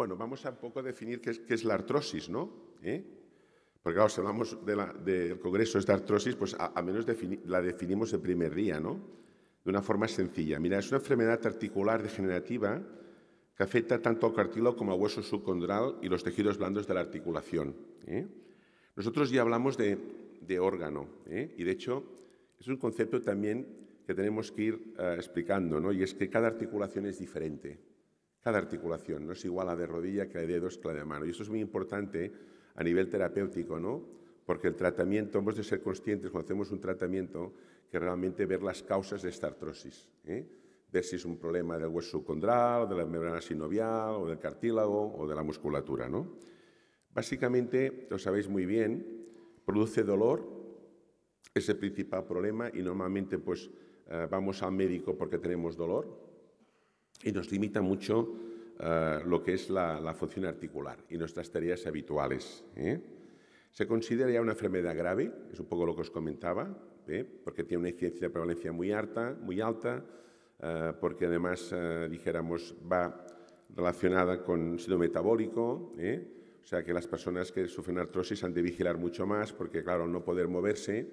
Bueno, vamos a un poco definir qué es, la artrosis, ¿no? ¿Eh? Porque claro, si hablamos del de Congreso de artrosis, pues a, menos la definimos el primer día, ¿no? De una forma sencilla. Mira, es una enfermedad articular degenerativa que afecta tanto al cartílago como al hueso subcondral y los tejidos blandos de la articulación. ¿eh? Nosotros ya hablamos de, órgano ¿eh? y de hecho es un concepto también que tenemos que ir explicando, ¿no? y es que cada articulación es diferente cada articulación, no es igual a de rodilla que la de dedos que la de mano. Y esto es muy importante a nivel terapéutico, ¿no? Porque el tratamiento, hemos de ser conscientes cuando hacemos un tratamiento que realmente ver las causas de esta artrosis, ver ¿eh? si es un problema del hueso subcondral, de la membrana sinovial, o del cartílago, o de la musculatura, ¿no? Básicamente, lo sabéis muy bien, produce dolor, es el principal problema y normalmente pues eh, vamos al médico porque tenemos dolor, y nos limita mucho eh, lo que es la, función articular y nuestras tareas habituales. ¿eh? Se considera ya una enfermedad grave, es un poco lo que os comentaba, ¿eh? porque tiene una incidencia de prevalencia muy alta, muy alta porque además, dijéramos, va relacionada con síndrome metabólico, o sea que las personas que sufren artrosis han de vigilar mucho más, porque claro, no poder moverse,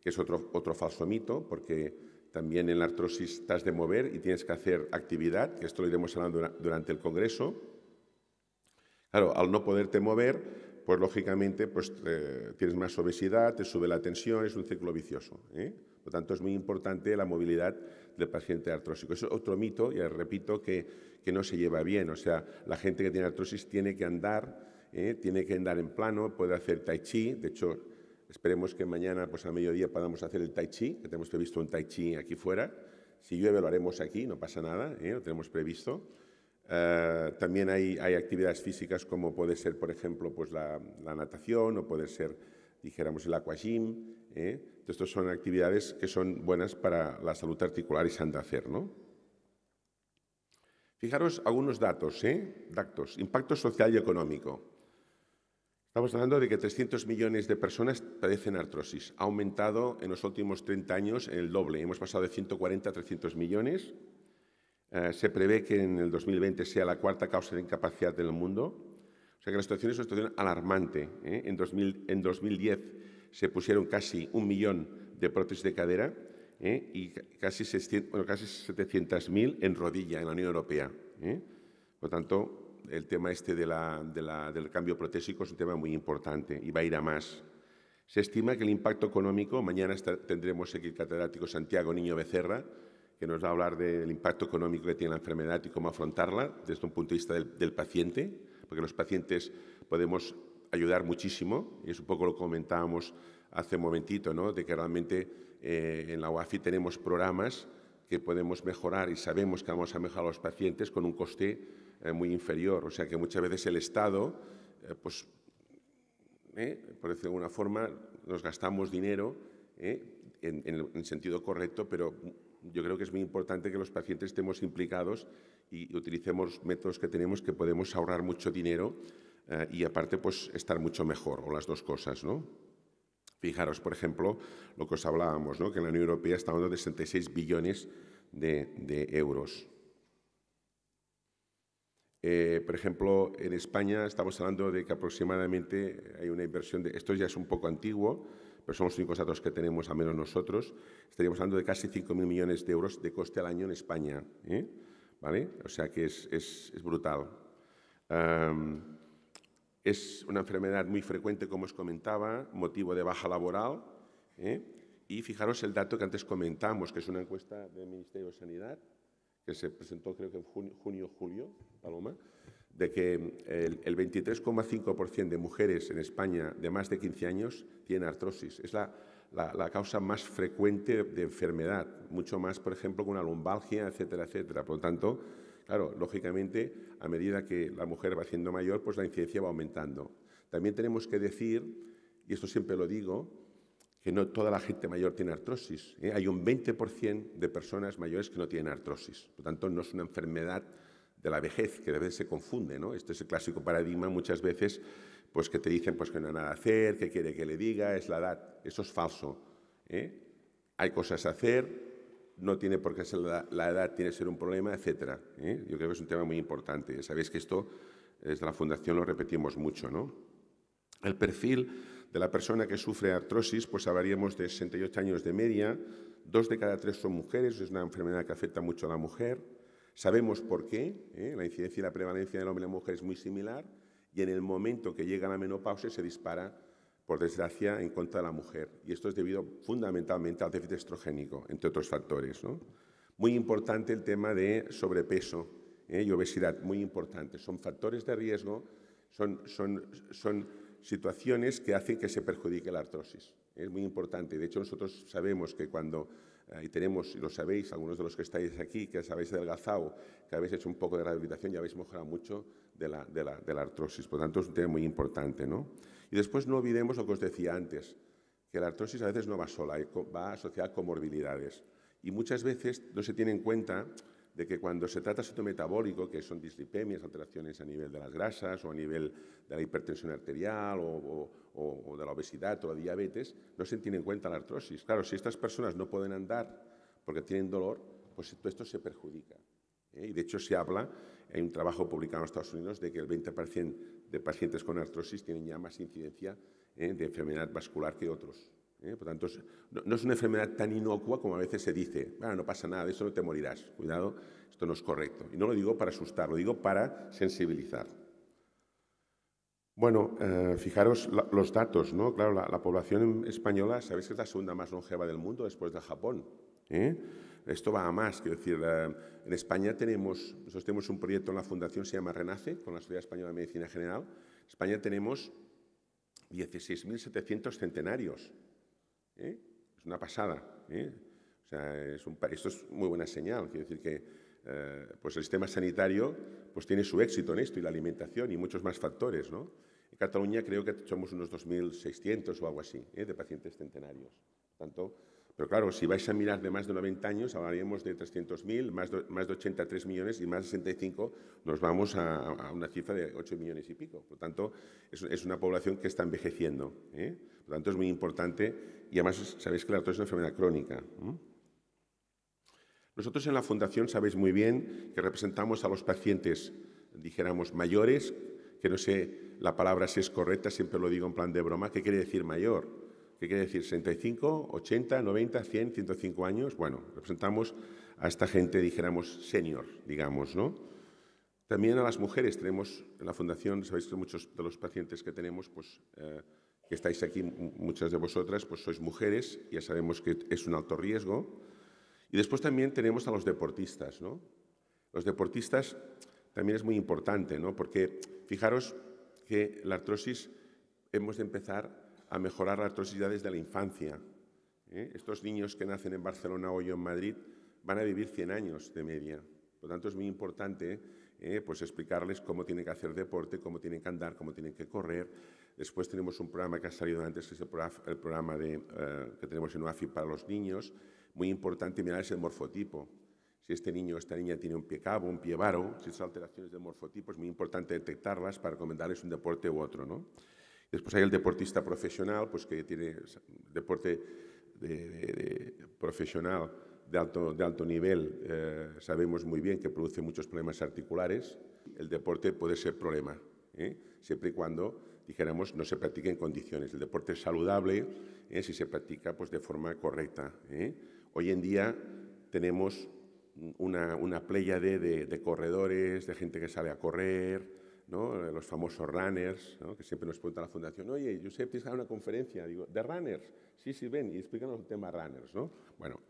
que es otro, otro falso mito, porque también en la artrosis te de mover y tienes que hacer actividad, que esto lo iremos hablando durante el congreso. Claro, al no poderte mover, pues lógicamente pues, tienes más obesidad, te sube la tensión, es un ciclo vicioso. ¿eh? Por lo tanto, es muy importante la movilidad del paciente artrósico. es otro mito, y repito, que, no se lleva bien. O sea, la gente que tiene artrosis tiene que andar, ¿eh? tiene que andar en plano, puede hacer tai chi. De hecho, Esperemos que mañana pues, a mediodía podamos hacer el tai chi, que tenemos previsto un tai chi aquí fuera. Si llueve lo haremos aquí, no pasa nada, ¿eh? lo tenemos previsto. Eh, también hay, actividades físicas como puede ser, por ejemplo, pues, la, natación o puede ser, dijéramos, el aquagym. ¿eh? Estas son actividades que son buenas para la salud articular y se han de hacer. Fijaros algunos datos, ¿eh? datos, impacto social y económico. Estamos hablando de que 300 millones de personas padecen artrosis. Ha aumentado en los últimos 30 años el doble. Hemos pasado de 140 a 300 millones. Eh, se prevé que en el 2020 sea la cuarta causa de incapacidad del mundo. O sea que la situación es una situación alarmante. ¿eh? En, 2000, en 2010 se pusieron casi un millón de prótesis de cadera ¿eh? y casi, casi 700.000 en rodilla en la Unión Europea. Por tanto, el tema este de del cambio protésico es un tema muy importante y va a ir a más. Se estima que el impacto económico, mañana tendremos aquí el catedrático Santiago Niño Becerra, que nos va a hablar del impacto económico que tiene la enfermedad y cómo afrontarla desde un punto de vista del, paciente, porque los pacientes podemos ayudar muchísimo, y es un poco lo que comentábamos hace un momentito, ¿no? de que realmente eh, en la UAFI tenemos programas que podemos mejorar y sabemos que vamos a mejorar a los pacientes con un coste eh, muy inferior. O sea que muchas veces el Estado, eh, pues, eh, por decirlo de alguna forma, nos gastamos dinero en, el sentido correcto, pero yo creo que es muy importante que los pacientes estemos implicados y utilicemos métodos que tenemos que podemos ahorrar mucho dinero y aparte pues estar mucho mejor, o las dos cosas, ¿no? Fijaros, por ejemplo, lo que os hablábamos, ¿no? que en la Unión Europea está hablando de 66 billones de euros. Eh, por ejemplo, en España estamos hablando de que aproximadamente hay una inversión de, esto ya es un poco antiguo, pero son los únicos datos que tenemos, al menos nosotros, estaríamos hablando de casi 5.000 millones de euros de coste al año en España. ¿eh? O sea que es, brutal. es una enfermedad muy frecuente, como os comentaba, motivo de baja laboral. ¿eh? Y fijaros el dato que antes comentamos, que es una encuesta del Ministerio de Sanidad, que se presentó creo que en junio, o julio, Paloma, de que mm, el, 23,5% de mujeres en España de más de 15 años tienen artrosis. Es la, causa más frecuente de enfermedad, mucho más, por ejemplo, con una lumbalgia, etcétera, etcétera. Por lo tanto, claro, lógicamente, a medida que la mujer va siendo mayor, pues la incidencia va aumentando. También tenemos que decir, y esto siempre lo digo, que no toda la gente mayor tiene artrosis. ¿eh? Hay un 20% de personas mayores que no tienen artrosis. Por lo tanto, no es una enfermedad de la vejez, que a veces se confunde. ¿no? Este es el clásico paradigma muchas veces pues que te dicen pues, que no hay nada a hacer, que quiere que le diga, es la edad. Eso es falso. ¿eh? Hay cosas a hacer, no tiene por qué ser la, edad, tiene que ser un problema, etc. ¿eh? Yo creo que es un tema muy importante. Sabéis que esto desde la Fundación lo repetimos mucho. ¿no? El perfil de la persona que sufre artrosis, pues hablaríamos de 68 años de media, dos de cada tres son mujeres, es una enfermedad que afecta mucho a la mujer. Sabemos por qué, ¿eh? la incidencia y la prevalencia del hombre y la mujer es muy similar y en el momento que llega la menopausia se dispara, por desgracia, en contra de la mujer. Y esto es debido fundamentalmente al déficit estrogénico, entre otros factores. Muy importante el tema de sobrepeso ¿eh? y obesidad, muy importante. Son factores de riesgo, son, son, son situaciones que hacen que se perjudique la artrosis. Es muy importante. De hecho, nosotros sabemos que cuando, eh, y tenemos, y lo sabéis, algunos de los que estáis aquí, que habéis adelgazado, que habéis hecho un poco de rehabilitación ya habéis mejorado mucho de la, de la, de la artrosis. Por lo tanto, es un tema muy importante. Y después no olvidemos lo que os decía antes, que la artrosis a veces no va sola, eh, va asociada a comorbilidades. Y muchas veces no se tiene en cuenta de que cuando se trata de asunto metabólico, que son dislipemias, alteraciones a nivel de las grasas o a nivel de la hipertensión arterial o, de la obesidad o la diabetes, no se tiene en cuenta la artrosis. Claro, si estas personas no pueden andar porque tienen dolor, pues todo esto se perjudica. ¿eh? Y de hecho se habla, hay un trabajo publicado en Estados Unidos de que el 20% de pacientes con artrosis tienen ya más incidencia ¿eh? de enfermedad vascular que otros. ¿eh? Por tanto, no, es una enfermedad tan inocua como a veces se dice. no pasa nada, de eso no te morirás. Cuidado, esto no es correcto. Y no lo digo para asustar, lo digo para sensibilizar. Bueno, eh, fijaros los datos, ¿no? Claro, la, población española, sabéis que es la segunda más longeva del mundo después de Japón. ¿Eh? Esto va a más, quiero decir, en España tenemos, nosotros tenemos un proyecto en la fundación, se llama Renace, con la Sociedad Española de Medicina General. En España tenemos 16.700 centenarios, ¿eh? Es una pasada. ¿eh? O sea, es un, esto es muy buena señal. Quiero decir que eh, pues el sistema sanitario pues tiene su éxito en esto y la alimentación y muchos más factores. ¿no? En Cataluña creo que somos unos 2.600 o algo así de pacientes centenarios. tanto, pero claro, si vais a mirar de más de 90 años, hablaríamos de 300.000, más, de, más de 83 millones y más de 65 nos vamos a, una cifra de 8 millones y pico. Por lo tanto, es, una población que está envejeciendo. ¿eh? Por lo tanto, es muy importante y además sabéis que la artrosis es una enfermedad crónica. Nosotros en la Fundación sabéis muy bien que representamos a los pacientes, dijéramos, mayores, que no sé la palabra si es correcta, siempre lo digo en plan de broma, ¿qué quiere decir mayor? ¿Qué quiere decir 65, 80, 90, 100, 105 años. Bueno, representamos a esta gente, dijéramos, senior, digamos, ¿no? También a las mujeres tenemos, en la Fundación, sabéis que muchos de los pacientes que tenemos, pues, eh, que estáis aquí, muchas de vosotras, pues sois mujeres, ya sabemos que es un alto riesgo. Y después también tenemos a los deportistas, ¿no? Los deportistas también es muy importante, ¿no? Porque fijaros que la artrosis hemos de empezar a mejorar las atrocidades de la infancia. ¿eh? Estos niños que nacen en Barcelona hoy o en Madrid van a vivir 100 años de media. Por lo tanto, es muy importante ¿eh? pues explicarles cómo tienen que hacer deporte, cómo tienen que andar, cómo tienen que correr. Después tenemos un programa que ha salido antes, que es el programa eh, que tenemos en UAFI para los niños. Muy importante mirar ese morfotipo. Si este niño o esta niña tiene un pie cabo, un pie varo, si esas alteraciones de morfotipo, es muy importante detectarlas para recomendarles un deporte u otro. ¿no? Después hay el deportista profesional, pues que tiene deporte profesional de alto, de alto nivel, eh, sabemos muy bien que produce muchos problemas articulares. El deporte puede ser problema, ¿eh? siempre y cuando, dijéramos, no se practique en condiciones. El deporte es saludable ¿eh? si se practica pues, de forma correcta. Hoy en día tenemos una, una playa de, de corredores, de gente que sale a correr, eh, los famosos runners, que siempre nos pregunta la fundación, oye, Josep, sé, tienes que dar una conferencia, digo, ¿de runners? Sí, sí, ven y explícanos el tema runners. ¿no? Bueno,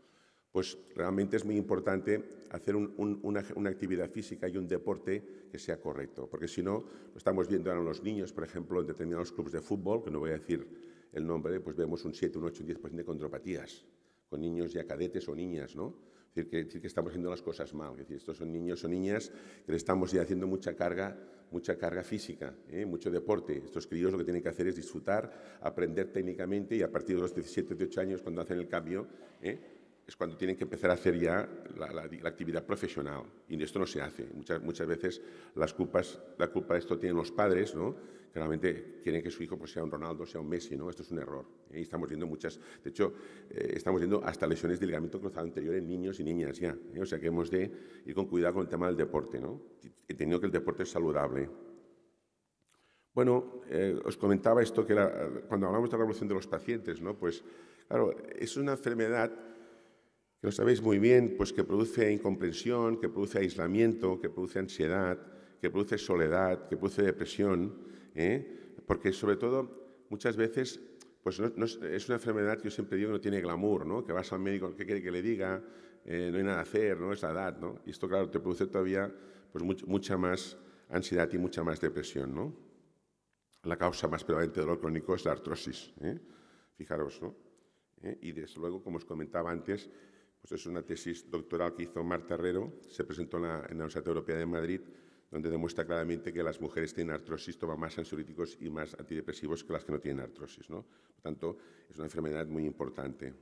pues realmente es muy importante hacer una, actividad física y un deporte que sea correcto, porque si no, lo estamos viendo ahora en los niños, por ejemplo, en determinados clubes de fútbol, que no voy a decir el nombre, pues vemos un 7, un 8, un 10% de contropatías con niños ya cadetes o niñas, ¿no? decir decir que estamos haciendo las cosas mal. Es decir, estos son niños o niñas que le estamos haciendo mucha carga, mucha carga física, ¿eh? mucho deporte. Estos críos lo que tienen que hacer es disfrutar, aprender técnicamente y a partir de los 17, 18 años, cuando hacen el cambio, ¿eh? es cuando tienen que empezar a hacer ya la, actividad profesional. Y esto no se hace. Muchas, muchas veces las culpas, la culpa de esto tienen los padres, ¿no? que realmente quieren que su hijo pues, sea un Ronaldo, sea un Messi. ¿no? Esto es un error. Y estamos viendo muchas, de hecho, eh, estamos viendo hasta lesiones de ligamento cruzado anterior en niños y niñas ya. ¿eh? O sea que hemos de ir con cuidado con el tema del deporte, ¿no? entendiendo que el deporte es saludable. Bueno, eh, os comentaba esto que cuando hablamos de la revolución de los pacientes, ¿no? pues claro, es una enfermedad lo sabéis muy bien, pues que produce incomprensión, que produce aislamiento, que produce ansiedad, que produce soledad, que produce depresión, ¿eh? porque sobre todo muchas veces pues es, una enfermedad que yo siempre digo que no tiene glamour, ¿no? que vas al médico, ¿qué quiere que le diga? Eh, no hay nada a hacer, ¿no? es la edad, ¿no? y esto claro te produce todavía pues, mucha más ansiedad y mucha más depresión. ¿no? La causa más prevalente de dolor crónico es la artrosis, ¿eh? fijaros, ¿no? ¿Eh? y desde luego, como os comentaba antes, pues es una tesis doctoral que hizo Marta Herrero, se presentó en la, Universidad Europea de Madrid, donde demuestra claramente que las mujeres tienen artrosis, toman más ansiolíticos y más antidepresivos que las que no tienen artrosis. ¿no? Por tanto, es una enfermedad muy importante.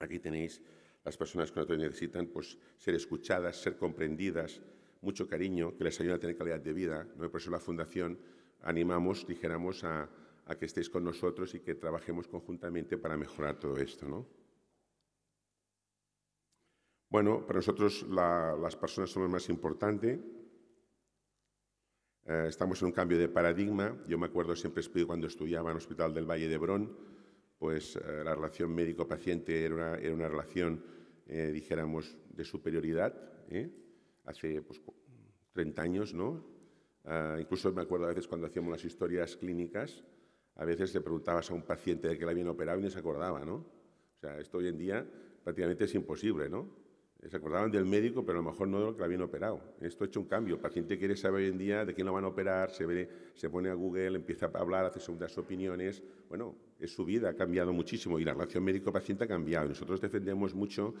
Aquí tenéis las personas que necesitan pues, ser escuchadas, ser comprendidas, mucho cariño, que les ayude a tener calidad de vida. ¿no? Por eso la Fundación animamos, dijéramos, a, que estéis con nosotros y que trabajemos conjuntamente para mejorar todo esto. Bueno, para nosotros las personas son lo más importante. Eh, estamos en un cambio de paradigma. Yo me acuerdo, siempre cuando estudiaba en el Hospital del Valle de Brón, pues eh, la relación médico-paciente era una, relación, eh, dijéramos, de superioridad. Hace 30 pues, años, ¿no? Ah, incluso me acuerdo a veces cuando hacíamos las historias clínicas, a veces le preguntabas a un paciente de qué le habían operado y ni se acordaba, ¿no? O sea, esto hoy en día prácticamente es imposible, ¿no? Se acordaban del médico, pero a lo mejor no de lo que la habían operado. Esto ha hecho un cambio. El paciente quiere saber hoy en día de quién lo van a operar, se, ve, se pone a Google, empieza a hablar, hace segundas opiniones. Bueno, es su vida, ha cambiado muchísimo y la relación médico-paciente ha cambiado. Nosotros defendemos mucho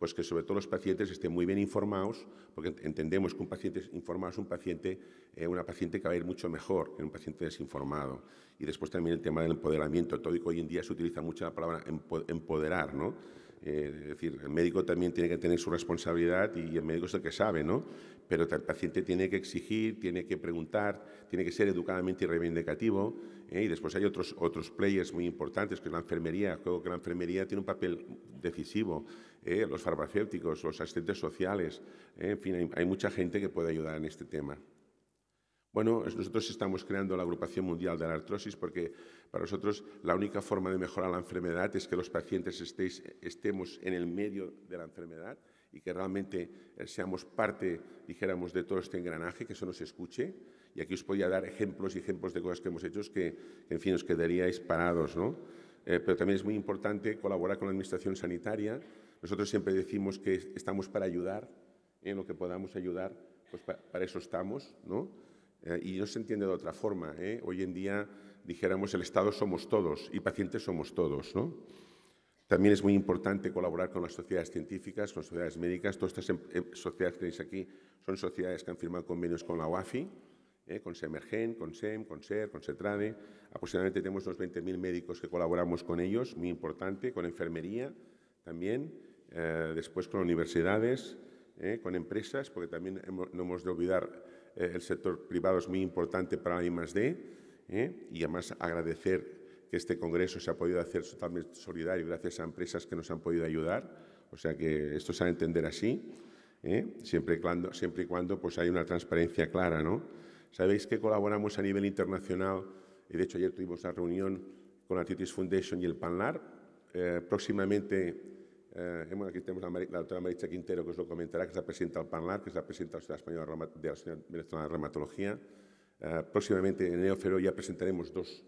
pues que sobre todo los pacientes estén muy bien informados, porque entendemos que un paciente informado es un paciente, eh, una paciente que va a ir mucho mejor que un paciente desinformado. Y después también el tema del empoderamiento. Todo hoy en día se utiliza mucho la palabra empoderar, ¿no? Eh, es decir, el médico también tiene que tener su responsabilidad y el médico es el que sabe, ¿no? Pero el paciente tiene que exigir, tiene que preguntar, tiene que ser educadamente y reivindicativo. ¿eh? Y después hay otros, otros players muy importantes, que es la enfermería. Creo que la enfermería tiene un papel decisivo. ¿eh? Los farmacéuticos, los asistentes sociales. En fin, hay mucha gente que puede ayudar en este tema. Bueno, nosotros estamos creando la Agrupación Mundial de la Artrosis porque para nosotros la única forma de mejorar la enfermedad es que los pacientes estemos en el medio de la enfermedad y que realmente eh, seamos parte, dijéramos, de todo este engranaje, que eso nos escuche. Y aquí os podía dar ejemplos y ejemplos de cosas que hemos hecho que, en fin, os quedaríais parados, ¿no? Eh, pero también es muy importante colaborar con la Administración Sanitaria. Nosotros siempre decimos que estamos para ayudar, en lo que podamos ayudar, pues para eso estamos, ¿no? Eh, y no se entiende de otra forma. ¿eh? Hoy en día, dijéramos, el Estado somos todos y pacientes somos todos. También es muy importante colaborar con las sociedades científicas, con sociedades médicas. Todas estas em, em, sociedades que tenéis aquí son sociedades que han firmado convenios con la UAFI, ¿eh? con SEMERGEN, con SEM, con SER, con SETRADE. Aproximadamente tenemos unos 20.000 médicos que colaboramos con ellos, muy importante, con enfermería también, después con universidades, con empresas, porque también no hemos de olvidar eh, el sector privado es muy importante para la I+.D. ¿eh? y además agradecer que este congreso se ha podido hacer totalmente solidario gracias a empresas que nos han podido ayudar. O sea que esto se ha de entender así, ¿eh? siempre, y cuando, siempre y cuando pues, hay una transparencia clara. ¿no? Sabéis que colaboramos a nivel internacional y de hecho ayer tuvimos la reunión con la Titis Foundation y el PANLAR. próximamente eh, hemos, aquí tenemos la, doctora Maricha Quintero, que os lo comentará, que es la presidenta del PANLAR, que es la presidenta de la Española de la de Reumatología. Eh, próximamente, en enero ya presentaremos dos,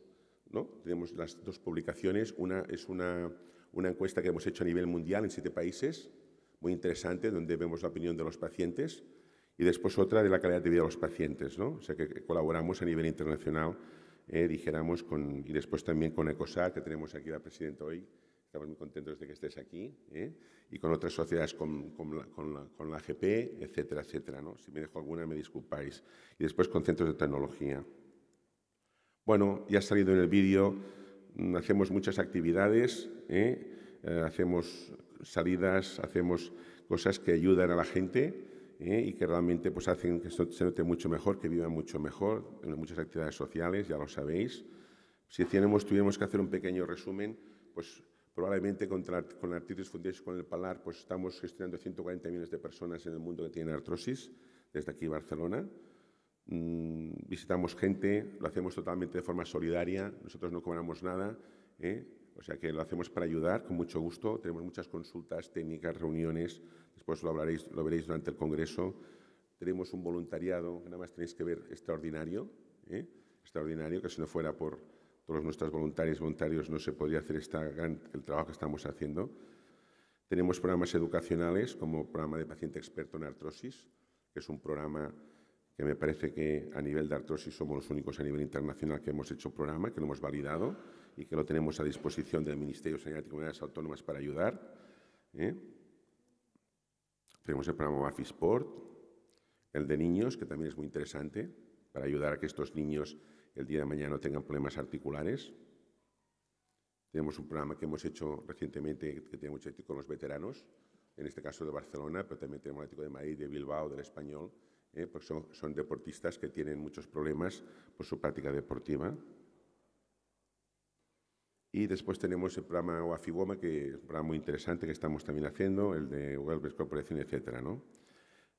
¿no? Tenemos las dos publicaciones. Una es una, encuesta que hemos hecho a nivel mundial en siete países, muy interesante, donde vemos la opinión de los pacientes. Y después otra de la calidad de vida de los pacientes, ¿no? O sea, que colaboramos a nivel internacional, eh, dijéramos, y después también con ECOSAR, que tenemos aquí la presidenta hoy, Estamos muy contentos de que estés aquí ¿eh? y con otras sociedades, con, con, la, con, la, AGP, etcétera, etcétera. ¿no? Si me dejo alguna, me disculpáis. Y después con centros de tecnología. Bueno, ya ha salido en el vídeo, mm, hacemos muchas actividades, ¿eh? Eh, hacemos salidas, hacemos cosas que ayudan a la gente y que realmente pues, hacen que se note mucho mejor, que vivan mucho mejor, en muchas actividades sociales, ya lo sabéis. Si tenemos, tuviéramos que hacer un pequeño resumen, pues Probablemente con la, con la artritis con el palar, pues estamos gestionando 140 millones de personas en el mundo que tienen artrosis, desde aquí Barcelona. Mm, visitamos gente, lo hacemos totalmente de forma solidaria, nosotros no cobramos nada, ¿eh? o sea que lo hacemos para ayudar, con mucho gusto. Tenemos muchas consultas técnicas, reuniones, después lo, hablaréis, lo veréis durante el Congreso. Tenemos un voluntariado, nada más tenéis que ver, extraordinario, ¿eh? extraordinario, que si no fuera por todos nuestras voluntarias y voluntarios, no se podría hacer esta el trabajo que estamos haciendo. Tenemos programas educacionales, como el programa de paciente experto en artrosis, que es un programa que me parece que a nivel de artrosis somos los únicos a nivel internacional que hemos hecho programa, que lo hemos validado y que lo tenemos a disposición del Ministerio de Sanidad y Comunidades Autónomas para ayudar. ¿eh? Tenemos el programa Bafisport, el de niños, que también es muy interesante, para ayudar a que estos niños el día de mañana no tengan problemas articulares. Tenemos un programa que hemos hecho recientemente que tiene que ver con los veteranos, en este caso de Barcelona, pero también tenemos el de Madrid, de Bilbao, del Español, ¿eh? porque son, deportistas que tienen muchos problemas por su práctica deportiva. Y después tenemos el programa OAFIWOMA, que es un programa muy interesante que estamos también haciendo, el de Wellness Corporation, etc. ¿no?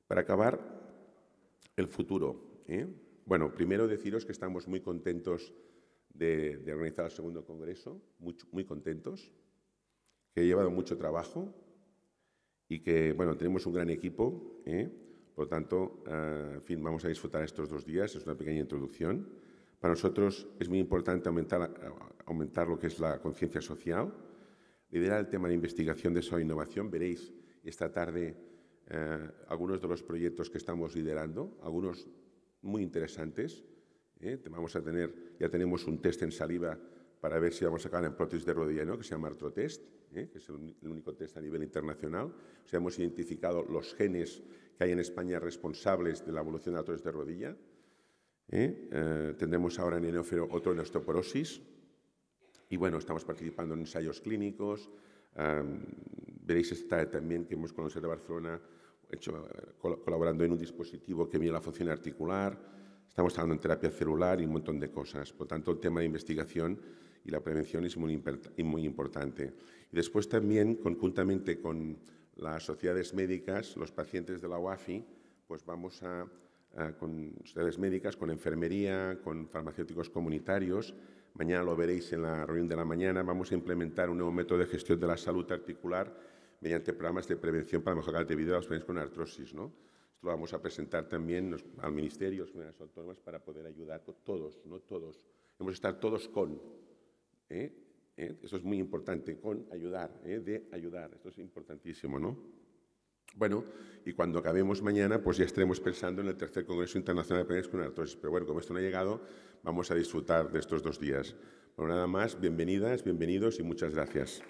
Para acabar, el futuro. ¿eh? bueno, primero deciros que estamos muy contentos de, organizar el segundo congreso, muy, contentos, que he llevado mucho trabajo y que, bueno, tenemos un gran equipo, ¿eh? por lo tanto, eh, en fin, vamos a disfrutar estos dos días, es una pequeña introducción. Para nosotros es muy importante aumentar, aumentar lo que es la conciencia social, liderar el tema de investigación, de esa innovación. Veréis esta tarde eh, algunos de los proyectos que estamos liderando, algunos muy interesantes. ¿eh? a tener, ya tenemos un test en saliva para ver si vamos a acabar en prótesis de rodilla, ¿no? que se llama artrotest, ¿eh? que es el, único test a nivel internacional. O sea, hemos identificado los genes que hay en España responsables de la evolución de la prótesis de rodilla. ¿eh? ¿eh? tendremos ahora en enófero otro en osteoporosis. Y bueno, estamos participando en ensayos clínicos. veréis esta también que hemos conocido de Barcelona hecho, eh, colaborando en un dispositivo que mide la función articular, estamos hablando en terapia celular y un montón de cosas. Por tanto, el tema de investigación y la prevención es muy, importante. Y después también, conjuntamente con las sociedades médicas, los pacientes de la UAFI, pues vamos a con sociedades médicas, con enfermería, con farmacéuticos comunitarios. Mañana lo veréis en la reunión de la mañana. Vamos a implementar un nuevo método de gestión de la salud articular mediante programas de prevención para mejorar la calidad de vida de los pacientes con artrosis. ¿no? Esto lo vamos a presentar también al Ministerio, a las comunidades autónomas, para poder ayudar todos, no todos. Hemos de estar todos con. ¿eh? ¿Eh? Eso es muy importante, con ayudar, ¿eh? de ayudar. Esto es importantísimo, ¿no? Bueno, y cuando acabemos mañana, pues ya estaremos pensando en el tercer Congreso Internacional de pacientes con Artrosis. Pero bueno, como esto no ha llegado, vamos a disfrutar de estos dos días. Bueno, nada más, bienvenidas, bienvenidos y muchas gracias.